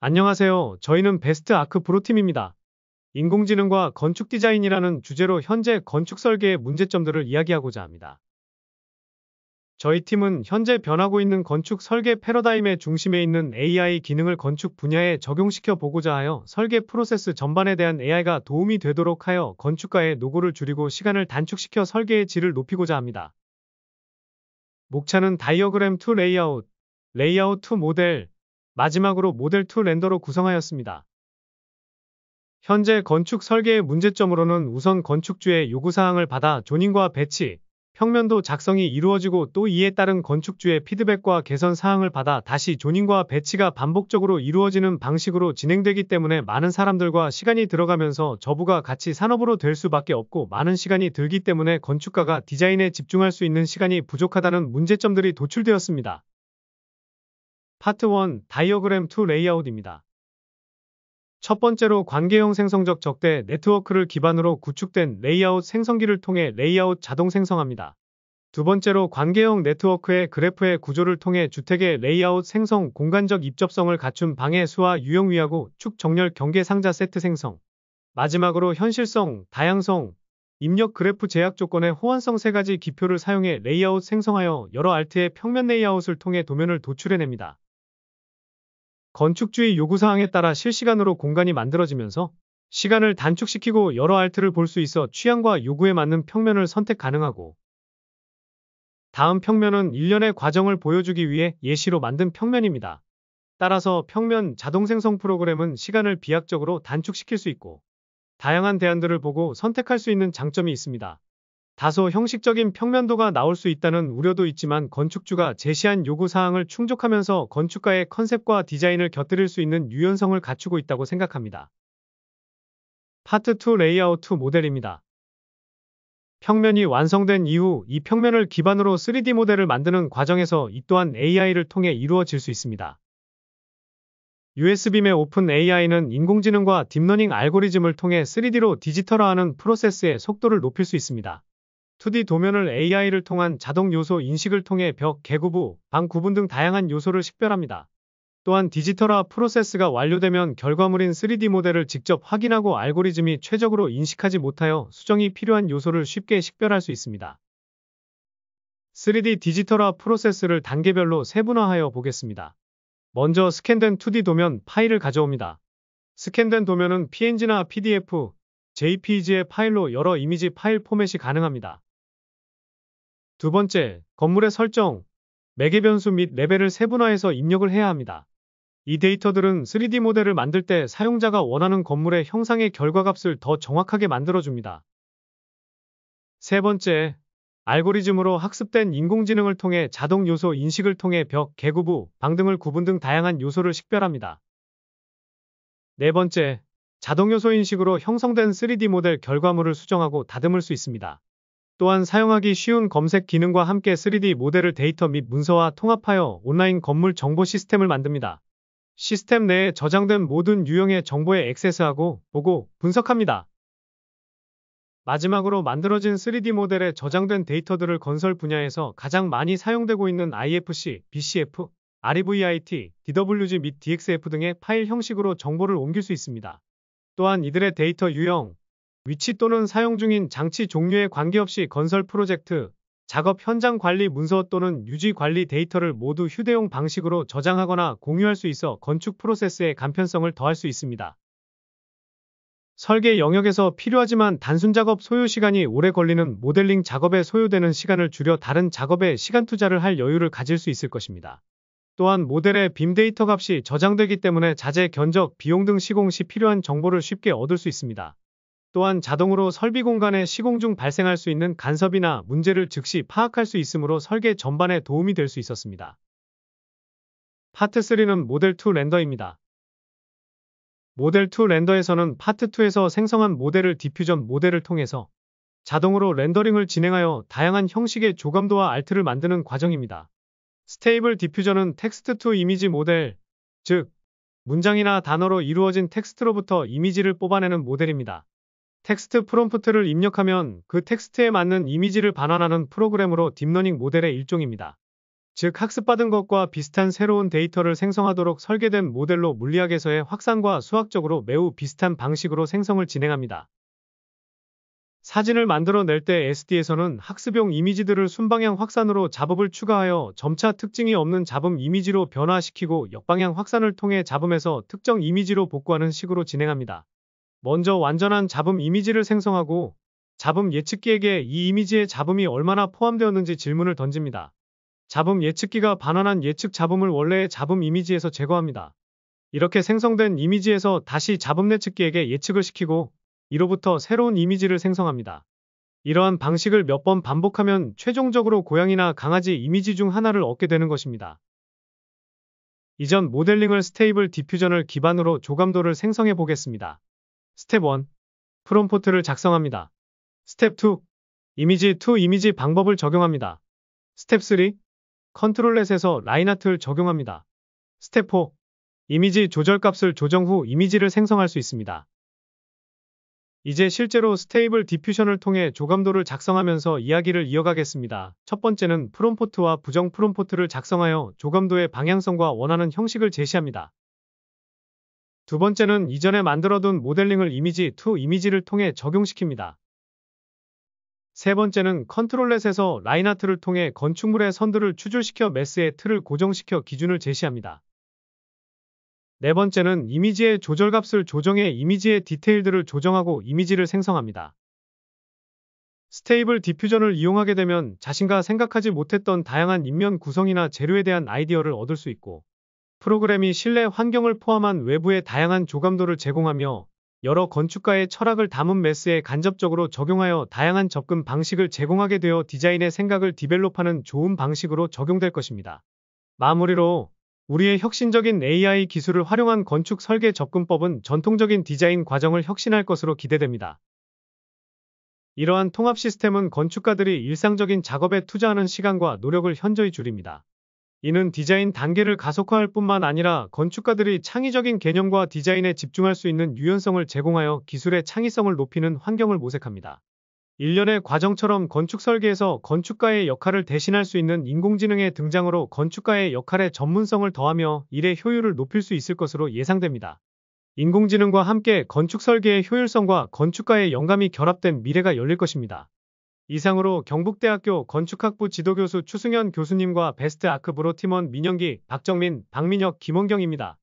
안녕하세요. 저희는 베스트 아크 브로팀입니다. 인공지능과 건축 디자인이라는 주제로 현재 건축 설계의 문제점들을 이야기하고자 합니다. 저희 팀은 현재 변하고 있는 건축 설계 패러다임의 중심에 있는 AI 기능을 건축 분야에 적용시켜 보고자 하여 설계 프로세스 전반에 대한 AI가 도움이 되도록 하여 건축가의 노고를 줄이고 시간을 단축시켜 설계의 질을 높이고자 합니다. 목차는 다이어그램 2 레이아웃, 레이아웃 2 모델, 마지막으로 모델2 렌더로 구성하였습니다. 현재 건축 설계의 문제점으로는 우선 건축주의 요구사항을 받아 조닝과 배치, 평면도 작성이 이루어지고 또 이에 따른 건축주의 피드백과 개선 사항을 받아 다시 조닝과 배치가 반복적으로 이루어지는 방식으로 진행되기 때문에 많은 사람들과 시간이 들어가면서 저부가 같이 산업으로 될 수밖에 없고 많은 시간이 들기 때문에 건축가가 디자인에 집중할 수 있는 시간이 부족하다는 문제점들이 도출되었습니다. 파트 1 다이어그램 2 레이아웃입니다. 첫 번째로 관계형 생성적 적대 네트워크를 기반으로 구축된 레이아웃 생성기를 통해 레이아웃 자동 생성합니다. 두 번째로 관계형 네트워크의 그래프의 구조를 통해 주택의 레이아웃 생성, 공간적 입접성을 갖춘 방의 수와 유형 위하고 축 정렬 경계 상자 세트 생성. 마지막으로 현실성, 다양성, 입력 그래프 제약 조건의 호환성 세 가지 기표를 사용해 레이아웃 생성하여 여러 알트의 평면 레이아웃을 통해 도면을 도출해냅니다. 건축주의 요구사항에 따라 실시간으로 공간이 만들어지면서 시간을 단축시키고 여러 알트를 볼 수 있어 취향과 요구에 맞는 평면을 선택 가능하고 다음 평면은 일련의 과정을 보여주기 위해 예시로 만든 평면입니다. 따라서 평면 자동 생성 프로그램은 시간을 비약적으로 단축시킬 수 있고 다양한 대안들을 보고 선택할 수 있는 장점이 있습니다. 다소 형식적인 평면도가 나올 수 있다는 우려도 있지만 건축주가 제시한 요구사항을 충족하면서 건축가의 컨셉과 디자인을 곁들일 수 있는 유연성을 갖추고 있다고 생각합니다. 파트 2 레이아웃 2 모델입니다. 평면이 완성된 이후 이 평면을 기반으로 3D 모델을 만드는 과정에서 이 또한 AI를 통해 이루어질 수 있습니다. u s b 맵 오픈 AI는 인공지능과 딥러닝 알고리즘을 통해 3D로 디지털화하는 프로세스의 속도를 높일 수 있습니다. 2D 도면을 AI를 통한 자동 요소 인식을 통해 벽, 개구부, 방 구분 등 다양한 요소를 식별합니다. 또한 디지털화 프로세스가 완료되면 결과물인 3D 모델을 직접 확인하고 알고리즘이 최적으로 인식하지 못하여 수정이 필요한 요소를 쉽게 식별할 수 있습니다. 3D 디지털화 프로세스를 단계별로 세분화하여 보겠습니다. 먼저 스캔된 2D 도면 파일을 가져옵니다. 스캔된 도면은 PNG나 PDF, JPEG의 파일로 여러 이미지 파일 포맷이 가능합니다. 두 번째, 건물의 설정, 매개 변수 및 레벨을 세분화해서 입력을 해야 합니다. 이 데이터들은 3D 모델을 만들 때 사용자가 원하는 건물의 형상의 결과값을 더 정확하게 만들어줍니다. 세 번째, 알고리즘으로 학습된 인공지능을 통해 자동 요소 인식을 통해 벽, 개구부, 방 등을 구분 등 다양한 요소를 식별합니다. 네 번째, 자동 요소 인식으로 형성된 3D 모델 결과물을 수정하고 다듬을 수 있습니다. 또한 사용하기 쉬운 검색 기능과 함께 3D 모델을 데이터 및 문서와 통합하여 온라인 건물 정보 시스템을 만듭니다. 시스템 내에 저장된 모든 유형의 정보에 액세스하고 보고 분석합니다. 마지막으로 만들어진 3D 모델에 저장된 데이터들을 건설 분야에서 가장 많이 사용되고 있는 IFC, BCF, REVIT, DWG 및 DXF 등의 파일 형식으로 정보를 옮길 수 있습니다. 또한 이들의 데이터 유형, 위치 또는 사용 중인 장치 종류에 관계없이 건설 프로젝트, 작업 현장 관리 문서 또는 유지 관리 데이터를 모두 휴대용 방식으로 저장하거나 공유할 수 있어 건축 프로세스의 간편성을 더할 수 있습니다. 설계 영역에서 필요하지만 단순 작업 소요 시간이 오래 걸리는 모델링 작업에 소요되는 시간을 줄여 다른 작업에 시간 투자를 할 여유를 가질 수 있을 것입니다. 또한 모델의 빔 데이터 값이 저장되기 때문에 자재 견적, 비용 등 시공 시 필요한 정보를 쉽게 얻을 수 있습니다. 또한 자동으로 설비 공간에 시공 중 발생할 수 있는 간섭이나 문제를 즉시 파악할 수 있으므로 설계 전반에 도움이 될 수 있었습니다. 파트 3는 모델 2 렌더입니다. 모델 2 렌더에서는 파트 2에서 생성한 모델을 디퓨전 모델을 통해서 자동으로 렌더링을 진행하여 다양한 형식의 조감도와 알트를 만드는 과정입니다. 스테이블 디퓨전은 텍스트 2 이미지 모델, 즉 문장이나 단어로 이루어진 텍스트로부터 이미지를 뽑아내는 모델입니다. 텍스트 프롬프트를 입력하면 그 텍스트에 맞는 이미지를 반환하는 프로그램으로 딥러닝 모델의 일종입니다. 즉 학습받은 것과 비슷한 새로운 데이터를 생성하도록 설계된 모델로 물리학에서의 확산과 수학적으로 매우 비슷한 방식으로 생성을 진행합니다. 사진을 만들어낼 때 SD에서는 학습용 이미지들을 순방향 확산으로 잡음을 추가하여 점차 특징이 없는 잡음 이미지로 변화시키고 역방향 확산을 통해 잡음에서 특정 이미지로 복구하는 식으로 진행합니다. 먼저 완전한 잡음 이미지를 생성하고 잡음 예측기에게 이 이미지의 잡음이 얼마나 포함되었는지 질문을 던집니다. 잡음 예측기가 반환한 예측 잡음을 원래의 잡음 이미지에서 제거합니다. 이렇게 생성된 이미지에서 다시 잡음 예측기에게 예측을 시키고 이로부터 새로운 이미지를 생성합니다. 이러한 방식을 몇 번 반복하면 최종적으로 고양이나 강아지 이미지 중 하나를 얻게 되는 것입니다. 이전 모델링을 스테이블 디퓨전을 기반으로 조감도를 생성해 보겠습니다. 스텝 1. 프롬포트를 작성합니다. 스텝 2. 이미지 2 이미지 방법을 적용합니다. 스텝 3. 컨트롤 렛에서 라인 아트를 적용합니다. 스텝 4. 이미지 조절값을 조정 후 이미지를 생성할 수 있습니다. 이제 실제로 스테이블 디퓨션을 통해 조감도를 작성하면서 이야기를 이어가겠습니다. 첫 번째는 프롬포트와 부정 프롬포트를 작성하여 조감도의 방향성과 원하는 형식을 제시합니다. 두 번째는 이전에 만들어둔 모델링을 이미지 t 이미지를 통해 적용시킵니다. 세 번째는 컨트롤렛에서 라인아트를 통해 건축물의 선들을 추출시켜 매스의 틀을 고정시켜 기준을 제시합니다. 네 번째는 이미지의 조절값을 조정해 이미지의 디테일들을 조정하고 이미지를 생성합니다. 스테이블 디퓨전을 이용하게 되면 자신과 생각하지 못했던 다양한 인면 구성이나 재료에 대한 아이디어를 얻을 수 있고 프로그램이 실내 환경을 포함한 외부의 다양한 조감도를 제공하며 여러 건축가의 철학을 담은 매스에 간접적으로 적용하여 다양한 접근 방식을 제공하게 되어 디자인의 생각을 디벨롭하는 좋은 방식으로 적용될 것입니다. 마무리로 우리의 혁신적인 AI 기술을 활용한 건축 설계 접근법은 전통적인 디자인 과정을 혁신할 것으로 기대됩니다. 이러한 통합 시스템은 건축가들이 일상적인 작업에 투자하는 시간과 노력을 현저히 줄입니다. 이는 디자인 단계를 가속화할 뿐만 아니라 건축가들이 창의적인 개념과 디자인에 집중할 수 있는 유연성을 제공하여 기술의 창의성을 높이는 환경을 모색합니다. 일련의 과정처럼 건축 설계에서 건축가의 역할을 대신할 수 있는 인공지능의 등장으로 건축가의 역할에 전문성을 더하며 일의 효율을 높일 수 있을 것으로 예상됩니다. 인공지능과 함께 건축 설계의 효율성과 건축가의 영감이 결합된 미래가 열릴 것입니다. 이상으로 경북대학교 건축학부 지도교수 추승현 교수님과 베스트 아크브로 팀원 민영기, 박정민, 박민혁, 김원경입니다.